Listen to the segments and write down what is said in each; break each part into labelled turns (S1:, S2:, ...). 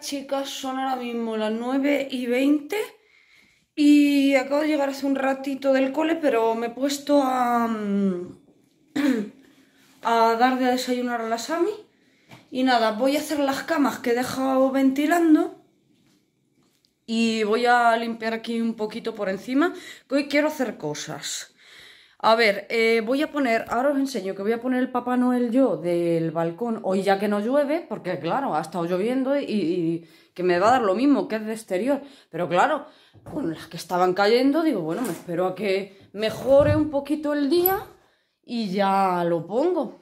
S1: chicas, son ahora mismo las 9 y 20 y acabo de llegar hace un ratito del cole, pero me he puesto a, mm, a dar de desayunar a la Sami. Y nada, voy a hacer las camas que he dejado ventilando y voy a limpiar aquí un poquito por encima, que hoy quiero hacer cosas. A ver, eh, voy a poner, ahora os enseño que voy a poner el Papá Noel yo del balcón, hoy ya que no llueve, porque claro, ha estado lloviendo y, que me va a dar lo mismo que es de exterior. Pero claro, con las que estaban cayendo, digo, bueno, me espero a que mejore un poquito el día y ya lo pongo.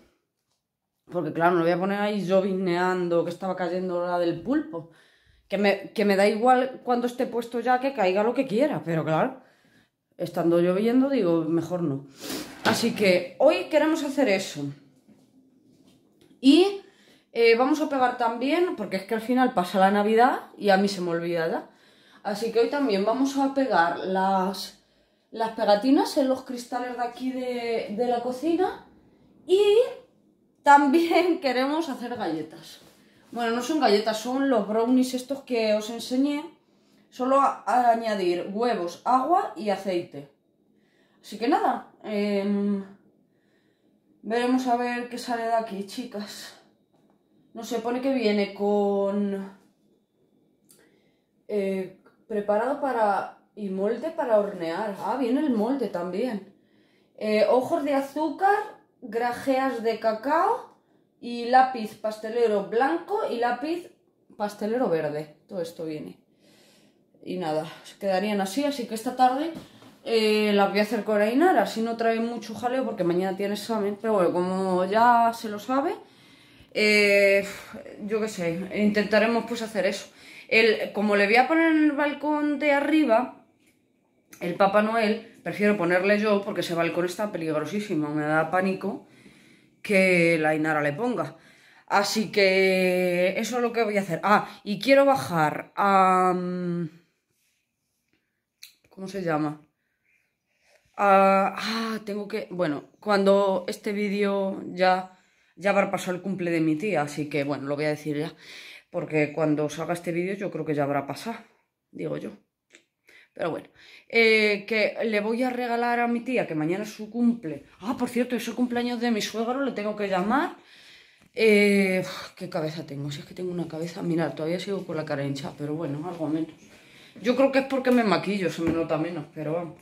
S1: Porque claro, no lo voy a poner ahí llovineando, que estaba cayendo la del pulpo. Que me, que me da igual cuando esté puesto ya que caiga lo que quiera, pero claro estando lloviendo, digo, mejor no. Así que hoy queremos hacer eso. Y eh, vamos a pegar también, porque es que al final pasa la Navidad y a mí se me olvida ya. Así que hoy también vamos a pegar las, las pegatinas en los cristales de aquí de la cocina. Y también queremos hacer galletas. Bueno, no son galletas, son los brownies estos que os enseñé Solo a, añadir huevos, agua y aceite. Así que nada, em, veremos a ver qué sale de aquí, chicas. No se pone que viene con... Eh, preparado para... y molde para hornear. Ah, viene el molde también. Eh, ojos de azúcar, grajeas de cacao y lápiz pastelero blanco y lápiz pastelero verde. Todo esto viene y nada, se quedarían así, así que esta tarde eh, las voy a hacer con Ainara, así no trae mucho jaleo porque mañana tiene examen, pero bueno, como ya se lo sabe, eh, yo qué sé, intentaremos pues hacer eso. como le voy a poner en el balcón de arriba, el Papá Noel, prefiero ponerle yo porque ese balcón está peligrosísimo, me da pánico que la Inara le ponga. Así que eso es lo que voy a hacer. Ah, y quiero bajar a... Mm, ¿Cómo se llama? Ah, ah, tengo que... Bueno, cuando este vídeo ya... Ya habrá pasado el cumple de mi tía, así que bueno, lo voy a decir ya. Porque cuando salga este vídeo yo creo que ya habrá pasado, digo yo. Pero bueno, eh, que le voy a regalar a mi tía, que mañana es su cumple. Ah, por cierto, es el cumpleaños de mi suegro, le tengo que llamar. Eh, ¿Qué cabeza tengo? Si es que tengo una cabeza, mirad, todavía sigo con la cara hincha, pero bueno, algo menos. Yo creo que es porque me maquillo, se me nota menos, pero vamos.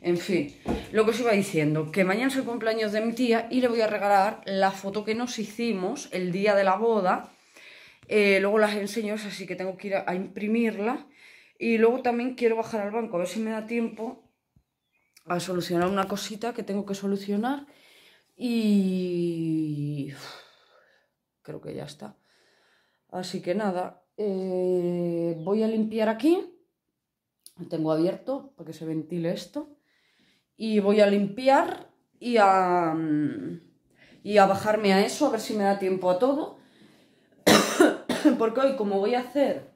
S1: En fin, lo que os iba diciendo, que mañana es el cumpleaños de mi tía y le voy a regalar la foto que nos hicimos el día de la boda. Eh, luego las enseño, así que tengo que ir a, imprimirla. Y luego también quiero bajar al banco, a ver si me da tiempo a solucionar una cosita que tengo que solucionar. Y creo que ya está. Así que nada, eh, voy a limpiar aquí tengo abierto para que se ventile esto. Y voy a limpiar y a, mm, y a bajarme a eso, a ver si me da tiempo a todo. Porque hoy, como voy a hacer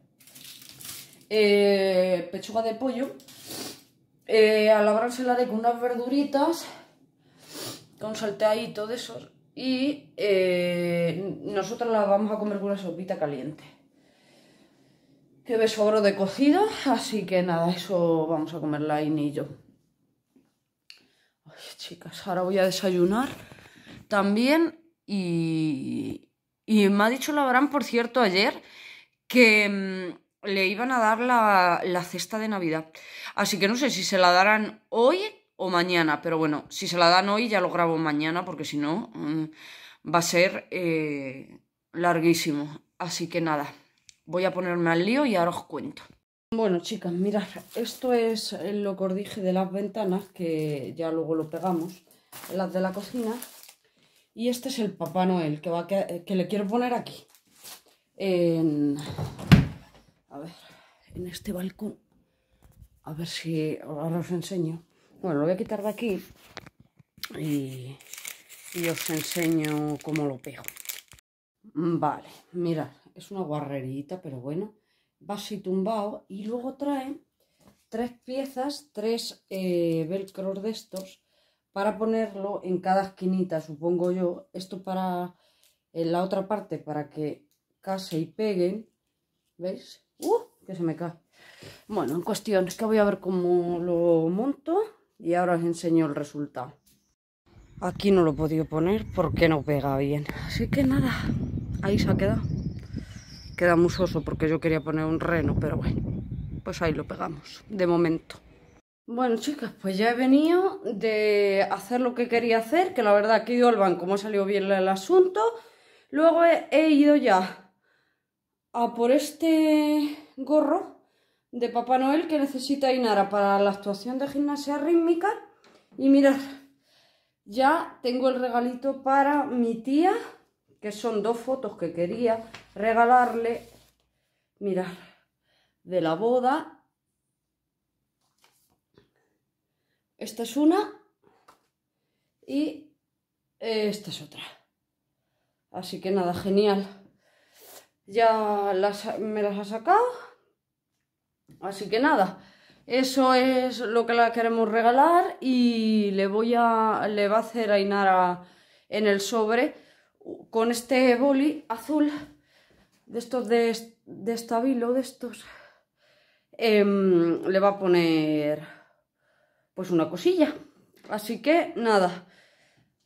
S1: eh, pechuga de pollo, eh, a labrarse la de con unas verduritas, con salteadito de esos, y eh, nosotros la vamos a comer con una sopita caliente que me sobro de cocida, así que nada, eso vamos a comer la y yo. Ay, chicas, ahora voy a desayunar también y, me ha dicho Labrán, por cierto, ayer que mm, le iban a dar la, cesta de Navidad. Así que no sé si se la darán hoy o mañana, pero bueno, si se la dan hoy ya lo grabo mañana porque si no mm, va a ser eh, larguísimo. Así que nada voy a ponerme al lío y ahora os cuento. Bueno, chicas, mirad, esto es lo que os dije de las ventanas, que ya luego lo pegamos, las de la cocina. Y este es el Papá Noel, que, va que, le quiero poner aquí. En... ver, en este balcón. A ver si ahora os enseño. Bueno, lo voy a quitar de aquí y, y os enseño cómo lo pego. Vale, mirad, es una guarrerita, pero bueno, va así tumbado y luego trae tres piezas, tres eh, velcros de estos para ponerlo en cada esquinita, supongo yo, esto para en la otra parte para que case y peguen, ¿veis? ¡Uh! que se me cae. Bueno, en cuestión, es que voy a ver cómo lo monto y ahora os enseño el resultado. Aquí no lo he podido poner porque no pega bien. Así que nada, ahí se ha quedado. Queda musoso porque yo quería poner un reno, pero bueno, pues ahí lo pegamos, de momento. Bueno, chicas, pues ya he venido de hacer lo que quería hacer, que la verdad que he ido al banco, ha salido bien el asunto. Luego he, he ido ya a por este gorro de Papá Noel que necesita Inara para la actuación de gimnasia rítmica. Y mirad, ya tengo el regalito para mi tía, que son dos fotos que quería regalarle, mirar, de la boda. Esta es una y eh, esta es otra. Así que nada, genial. Ya las, me las ha sacado. Así que nada, eso es lo que la queremos regalar y le voy a, le va a hacer a Inara en el sobre con este boli azul de estos de, de estabilo, de estos, em, le va a poner pues una cosilla. Así que nada,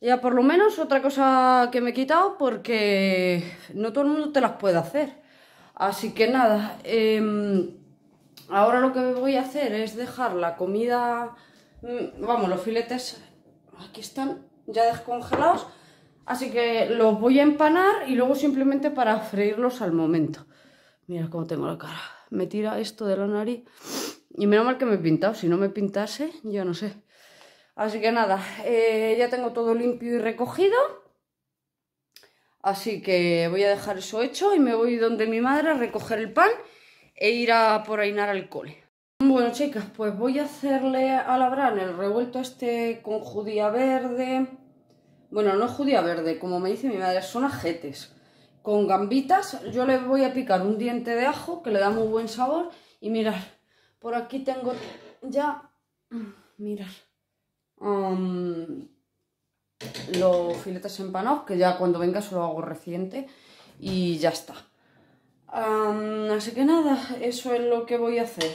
S1: ya por lo menos otra cosa que me he quitado porque no todo el mundo te las puede hacer. Así que nada, em, ahora lo que voy a hacer es dejar la comida, mm, vamos, los filetes, aquí están ya descongelados Así que los voy a empanar y luego simplemente para freírlos al momento. Mira cómo tengo la cara. Me tira esto de la nariz. Y menos mal que me he pintado. Si no me pintase, yo no sé. Así que nada, eh, ya tengo todo limpio y recogido. Así que voy a dejar eso hecho y me voy donde mi madre a recoger el pan e ir a por Ainar al cole. Bueno chicas, pues voy a hacerle a la el revuelto este con judía verde, bueno, no es judía verde, como me dice mi madre, son ajetes. Con gambitas yo le voy a picar un diente de ajo que le da muy buen sabor. Y mirar. por aquí tengo ya... mirar, um, los filetes empanados, que ya cuando venga solo lo hago reciente. Y ya está. Um, así que nada, eso es lo que voy a hacer.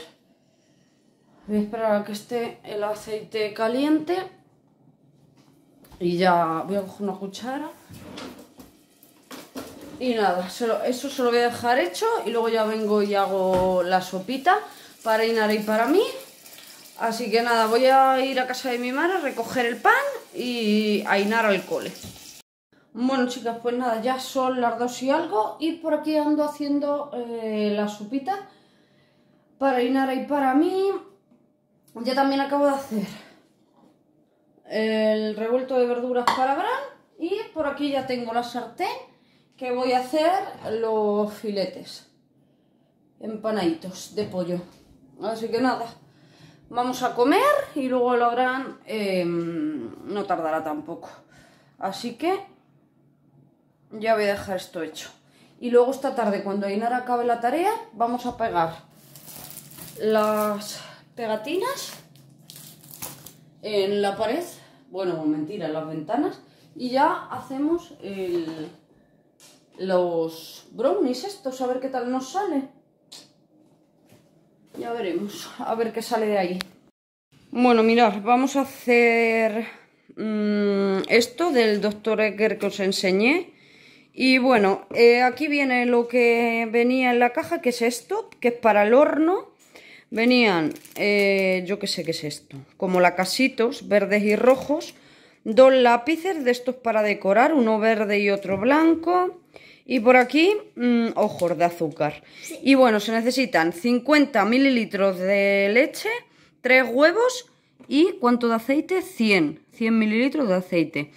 S1: Voy a esperar a que esté el aceite caliente y ya voy a coger una cuchara. Y nada, eso se lo voy a dejar hecho y luego ya vengo y hago la sopita para Inara y para mí. Así que nada, voy a ir a casa de mi madre a recoger el pan y a Inara al cole. Bueno chicas, pues nada, ya son las dos y algo y por aquí ando haciendo eh, la sopita para Inara y para mí. Ya también acabo de hacer el revuelto de verduras para Bran y por aquí ya tengo la sartén que voy a hacer los filetes empanaditos de pollo. Así que nada, vamos a comer y luego lo harán, em, no tardará tampoco. Así que ya voy a dejar esto hecho. Y luego esta tarde, cuando Ainar acabe la tarea, vamos a pegar las pegatinas en la pared, bueno, mentira, las ventanas, y ya hacemos los brownies estos, a ver qué tal nos sale. Ya veremos, a ver qué sale de ahí. Bueno, mirad, vamos a hacer mm, esto del doctor Egger que os enseñé. Y bueno, eh, aquí viene lo que venía en la caja, que es esto, que es para el horno. Venían, eh, yo qué sé qué es esto, como lacasitos verdes y rojos, dos lápices de estos para decorar, uno verde y otro blanco. Y por aquí, mm, ojos de azúcar. Y bueno, se necesitan 50 mililitros de leche, tres huevos y ¿cuánto de aceite? 100. 100 mililitros de aceite.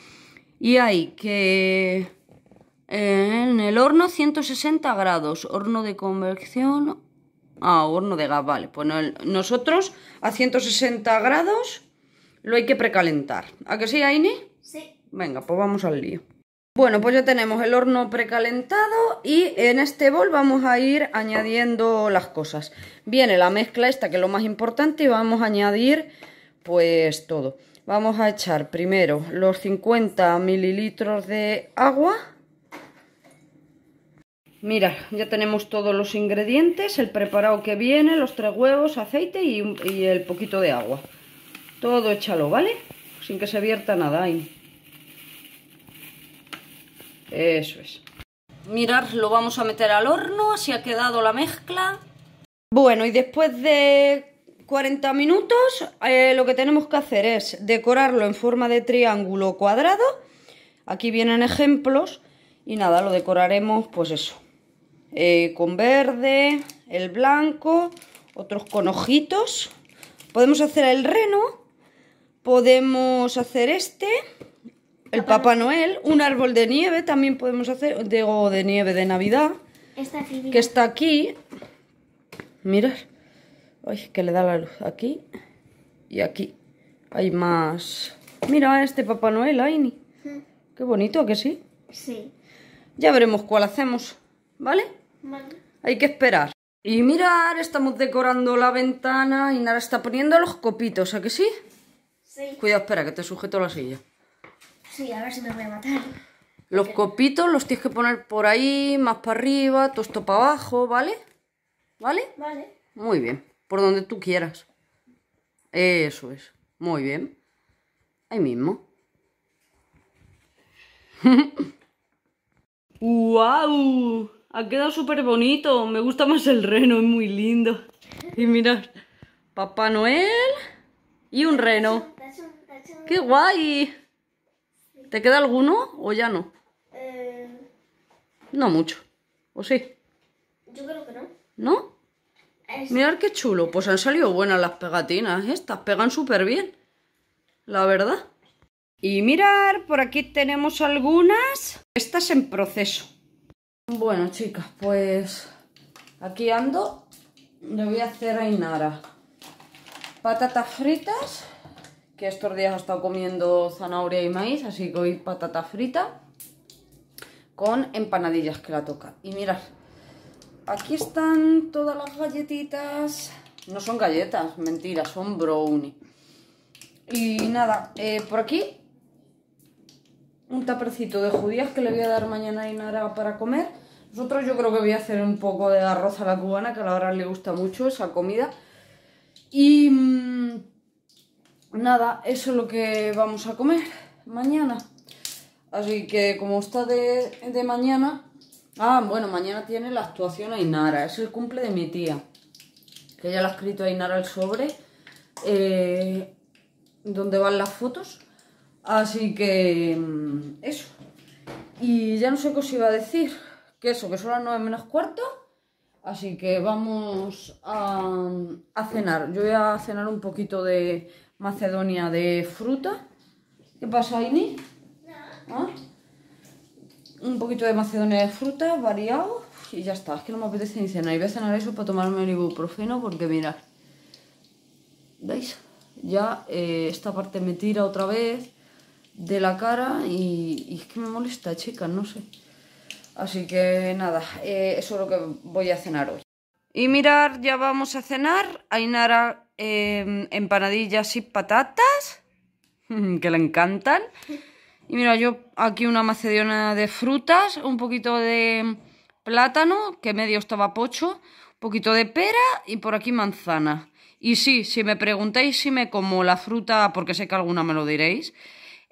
S1: Y hay que... Eh, en el horno 160 grados, horno de convección Ah, horno de gas, vale. Pues nosotros a 160 grados lo hay que precalentar. ¿A que sí, Aini? Sí. Venga, pues vamos al lío. Bueno, pues ya tenemos el horno precalentado y en este bol vamos a ir añadiendo las cosas. Viene la mezcla esta, que es lo más importante, y vamos a añadir pues todo. Vamos a echar primero los 50 mililitros de agua Mira, ya tenemos todos los ingredientes, el preparado que viene, los tres huevos, aceite y, el poquito de agua. Todo échalo, ¿vale? Sin que se vierta nada ahí. Eso es. Mirad, lo vamos a meter al horno, así ha quedado la mezcla. Bueno, y después de 40 minutos, eh, lo que tenemos que hacer es decorarlo en forma de triángulo cuadrado. Aquí vienen ejemplos y nada, lo decoraremos pues eso, eh, con verde, el blanco, otros con ojitos. Podemos hacer el reno, podemos hacer este, el Papá, Noel, un árbol de nieve también podemos hacer, digo, de nieve de Navidad, que está aquí. Mirad, ay, que le da la luz aquí y aquí. Hay más. Mira este Papá Noel, Aini. Mm. Qué bonito, ¿que sí? Sí. Ya veremos cuál hacemos, ¿vale? Hay que esperar. Y mirar, estamos decorando la ventana y Nara está poniendo los copitos, ¿a que sí? Sí. Cuidado, espera, que te sujeto la silla. Sí, a ver si me voy a matar. Los copitos los tienes que poner por ahí, más para arriba, todo esto para abajo, ¿vale? ¿Vale? Vale. Muy bien, por donde tú quieras. Eso es, muy bien. Ahí mismo. ¡Wow! Ha quedado súper bonito. Me gusta más el reno, es muy lindo. Y mirad, Papá Noel y un reno. ¡Qué guay! ¿Te queda alguno o ya no? Eh. No mucho. ¿O sí? Yo creo que no. ¿No? Mirad qué chulo. Pues han salido buenas las pegatinas. Estas pegan súper bien. La verdad. Y mirar, por aquí tenemos algunas. Estas en proceso. Bueno, chicas, pues aquí ando. Le voy a hacer a Inara patatas fritas, que estos días ha estado comiendo zanahoria y maíz, así que hoy patata frita con empanadillas que la toca. Y mirad, aquí están todas las galletitas. No son galletas, mentira, son brownie. Y nada, eh, por aquí un tapercito de judías que le voy a dar mañana a Inara para comer. Nosotros yo creo que voy a hacer un poco de arroz a la cubana, que a la hora le gusta mucho esa comida. Y mm, nada, eso es lo que vamos a comer mañana. Así que como está de, mañana... Ah, bueno, mañana tiene la actuación Ainara, es el cumple de mi tía. Que ya le ha escrito a Inara el sobre. Eh, donde van las fotos Así que mm, eso. Y ya no sé qué os iba a decir. Que eso, que son las 9 menos cuarto. Así que vamos mm, a, cenar. Yo voy a cenar un poquito de macedonia de fruta. ¿Qué pasa, Ini? ¿Ah? Un poquito de macedonia de fruta, variado. Y ya está, es que no me apetece ni cenar. Y voy a cenar eso para tomarme el ibuprofeno porque mirad. ¿Veis? Ya eh, esta parte me tira otra vez de la cara y, es que me molesta, chicas, no sé. Así que nada, eh, eso es lo que voy a cenar hoy. Y mirar, ya vamos a cenar. Ainara, eh, empanadillas y patatas, que le encantan. Y mira, yo aquí una macedona de frutas, un poquito de plátano, que medio estaba pocho, un poquito de pera y por aquí manzana. Y sí, si me preguntáis si me como la fruta, porque sé que alguna me lo diréis,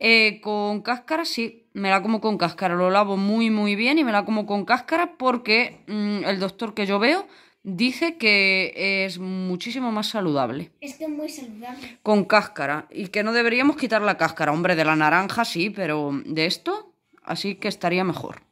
S1: eh, con cáscara sí, me la como con cáscara, lo lavo muy muy bien y me la como con cáscara porque mm, el doctor que yo veo dice que es muchísimo más saludable. Es que es muy saludable. Con cáscara y que no deberíamos quitar la cáscara, hombre, de la naranja sí, pero de esto así que estaría mejor.